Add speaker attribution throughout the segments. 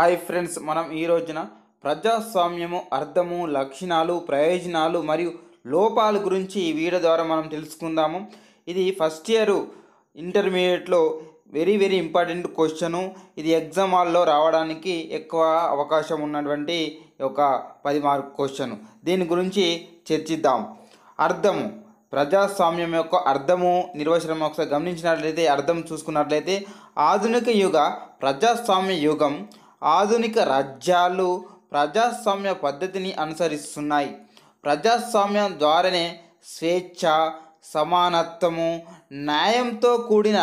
Speaker 1: hi friends మనం ఈ రోజున ప్రజాస్వామ్యము అర్థము లక్షణాలు ప్రయోజనాలు మరియు లోపాల గురించి ఈ వీడియో ద్వారా మనం తెలుసుకుందాము ఇది ఫస్ట్ ఇయర్ ఇంటర్మీడియట్లో వెరీ వెరీ ఇంపార్టెంట్ క్వశ్చను ఇది ఎగ్జామ్ హాల్లో రావడానికి ఎక్కువ అవకాశం ఉన్నటువంటి ఒక పది మార్క్ క్వశ్చన్ దీని గురించి చర్చిద్దాం అర్థము ప్రజాస్వామ్యం యొక్క అర్థము నిర్వచనం ఒకసారి గమనించినట్లయితే అర్థం చూసుకున్నట్లయితే ఆధునిక యుగ ప్రజాస్వామ్య యుగం ఆధునిక రాజ్యాలు ప్రజాస్వామ్య పద్ధతిని అనుసరిస్తున్నాయి ప్రజాస్వామ్యం ద్వారానే స్వేచ్ఛ సమానత్వము న్యాయంతో కూడిన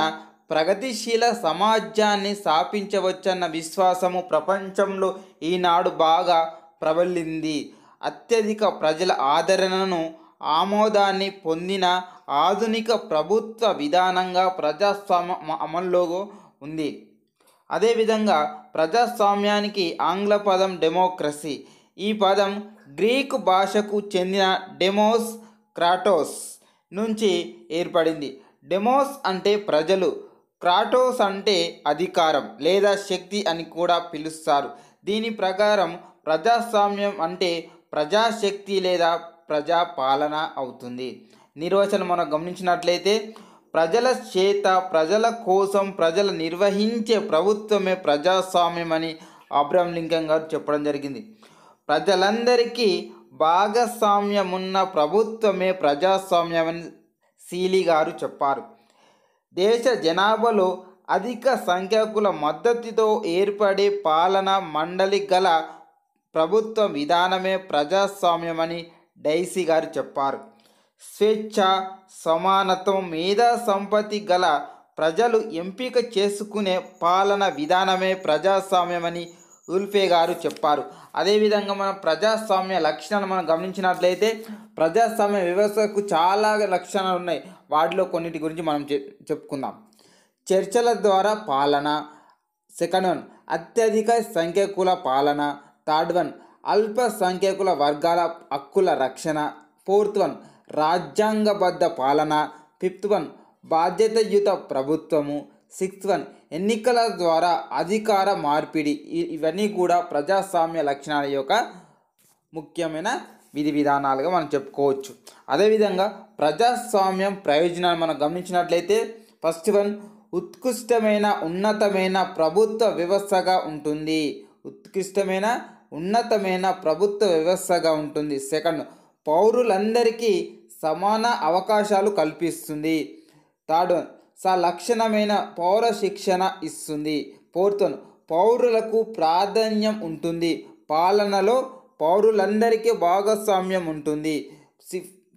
Speaker 1: ప్రగతిశీల సమాజాన్ని స్థాపించవచ్చన్న విశ్వాసము ప్రపంచంలో ఈనాడు బాగా ప్రబలింది అత్యధిక ప్రజల ఆదరణను ఆమోదాన్ని పొందిన ఆధునిక ప్రభుత్వ విధానంగా ప్రజాస్వామ్యం అమల్లో ఉంది అదేవిధంగా ప్రజాస్వామ్యానికి ఆంగ్ల పదం డెమోక్రసీ ఈ పదం గ్రీకు భాషకు చెందిన డెమోస్ క్రాటోస్ నుంచి ఏర్పడింది డెమోస్ అంటే ప్రజలు క్రాటోస్ అంటే అధికారం లేదా శక్తి అని కూడా పిలుస్తారు దీని ప్రకారం ప్రజాస్వామ్యం అంటే ప్రజాశక్తి లేదా ప్రజాపాలన అవుతుంది నిర్వచనం మనం గమనించినట్లయితే ప్రజల చేత ప్రజల కోసం ప్రజలు నిర్వహించే ప్రభుత్వమే ప్రజాస్వామ్యమని అబ్రహం లింకన్ గారు చెప్పడం జరిగింది ప్రజలందరికీ భాగస్వామ్యం ఉన్న ప్రభుత్వమే ప్రజాస్వామ్యం అని సీలి గారు చెప్పారు దేశ జనాభాలో అధిక సంఖ్యాకుల మద్దతుతో ఏర్పడే పాలన మండలి గల ప్రభుత్వ విధానమే ప్రజాస్వామ్యమని డైసీ గారు చెప్పారు స్వేచ్ఛ సమానత్వం మేధా సంపత్తి గల ప్రజలు ఎంపిక చేసుకునే పాలన విధానమే ప్రజాస్వామ్యమని ఉల్ఫే గారు చెప్పారు అదేవిధంగా మనం ప్రజాస్వామ్య లక్షణాలు మనం గమనించినట్లయితే ప్రజాస్వామ్య వ్యవస్థకు చాలా లక్షణాలు ఉన్నాయి వాటిలో కొన్నిటి గురించి మనం చెప్పుకుందాం చర్చల ద్వారా పాలన సెకండ్ వన్ అత్యధిక సంఖ్యకుల పాలన థర్డ్ వన్ అల్ప సంఖ్యకుల వర్గాల హక్కుల రక్షణ ఫోర్త్ వన్ రాజ్యాంగబద్ధ పాలన ఫిఫ్త్ వన్ బాధ్యతయుత ప్రభుత్వము సిక్స్త్ వన్ ఎన్నికల ద్వారా అధికార మార్పిడి ఇవన్నీ కూడా ప్రజాస్వామ్య లక్షణాల యొక్క ముఖ్యమైన విధి విధానాలుగా మనం చెప్పుకోవచ్చు అదేవిధంగా ప్రజాస్వామ్యం ప్రయోజనాలు మనం గమనించినట్లయితే ఫస్ట్ వన్ ఉత్కృష్టమైన ఉన్నతమైన ప్రభుత్వ వ్యవస్థగా ఉంటుంది ఉత్కృష్టమైన ఉన్నతమైన ప్రభుత్వ వ్యవస్థగా ఉంటుంది సెకండ్ పౌరులందరికీ సమాన అవకాశాలు కల్పిస్తుంది థర్డ్ వన్ సలక్షణమైన పౌర శిక్షణ ఇస్తుంది ఫోర్త్ వన్ పౌరులకు ప్రాధాన్యం ఉంటుంది పాలనలో పౌరులందరికీ భాగస్వామ్యం ఉంటుంది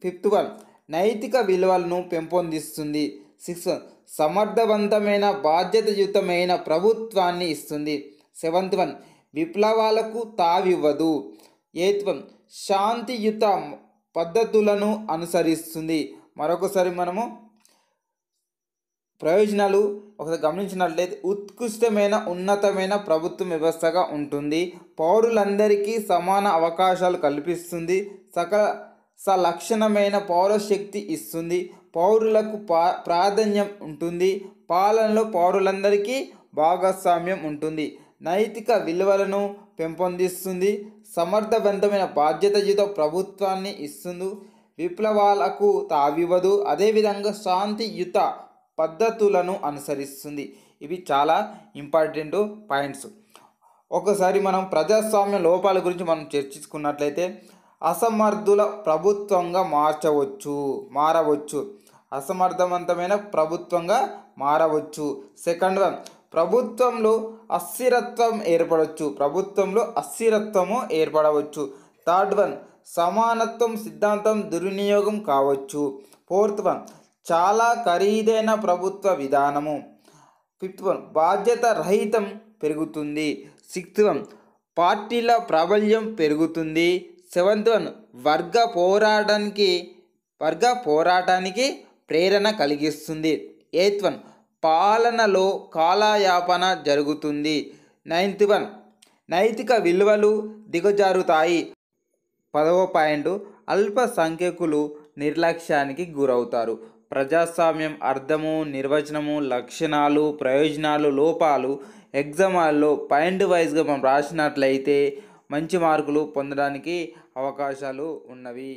Speaker 1: ఫిఫ్త్ వన్ నైతిక విలువలను పెంపొందిస్తుంది సిక్స్త్ వన్ సమర్థవంతమైన బాధ్యతయుతమైన ప్రభుత్వాన్ని ఇస్తుంది సెవెంత్ వన్ విప్లవాలకు తావివ్వదు ఎయిత్ వన్ శాంతియుత పద్ధతులను అనుసరిస్తుంది మరొకసారి మనము ప్రయోజనాలు ఒకసారి గమనించినట్లయితే ఉత్కృష్టమైన ఉన్నతమైన ప్రభుత్వ వ్యవస్థగా ఉంటుంది పౌరులందరికీ సమాన అవకాశాలు కల్పిస్తుంది సకల సలక్షణమైన పౌరశక్తి ఇస్తుంది పౌరులకు పా ప్రాధాన్యం ఉంటుంది పాలనలో పౌరులందరికీ భాగస్వామ్యం ఉంటుంది నైతిక విలువలను పెంపొందిస్తుంది సమర్థవంతమైన బాధ్యతయుత ప్రభుత్వాన్ని ఇస్తుంది విప్లవాలకు తావివ్వదు అదేవిధంగా శాంతియుత పద్ధతులను అనుసరిస్తుంది ఇవి చాలా ఇంపార్టెంట్ పాయింట్స్ ఒకసారి మనం ప్రజాస్వామ్య లోపాల గురించి మనం చర్చించుకున్నట్లయితే అసమర్థుల ప్రభుత్వంగా మార్చవచ్చు మారవచ్చు అసమర్థవంతమైన ప్రభుత్వంగా మారవచ్చు సెకండ్ వన్ ప్రభుత్వంలో అస్థిరత్వం ఏర్పడవచ్చు ప్రభుత్వంలో అస్థిరత్వము ఏర్పడవచ్చు థర్డ్ వన్ సమానత్వం సిద్ధాంతం దుర్వినియోగం కావచ్చు ఫోర్త్ వన్ చాలా ఖరీదైన ప్రభుత్వ విధానము ఫిఫ్త్ వన్ బాధ్యత రహితం పెరుగుతుంది సిక్స్త్ వన్ పార్టీల ప్రాబల్యం పెరుగుతుంది సెవెంత్ వన్ వర్గ పోరాటానికి వర్గ పోరాటానికి ప్రేరణ కలిగిస్తుంది ఎయిత్ వన్ పాలనలో కాలయాపన జరుగుతుంది నైన్త్ వన్ నైతిక విలువలు దిగజారుతాయి పదవ పాయింట్ అల్పసంఖ్యకులు నిర్లక్ష్యానికి గురవుతారు ప్రజాస్వామ్యం అర్థము నిర్వచనము లక్షణాలు ప్రయోజనాలు లోపాలు ఎగ్జామాల్లో పాయింట్ వైజ్గా మనం రాసినట్లయితే మంచి మార్కులు పొందడానికి అవకాశాలు ఉన్నవి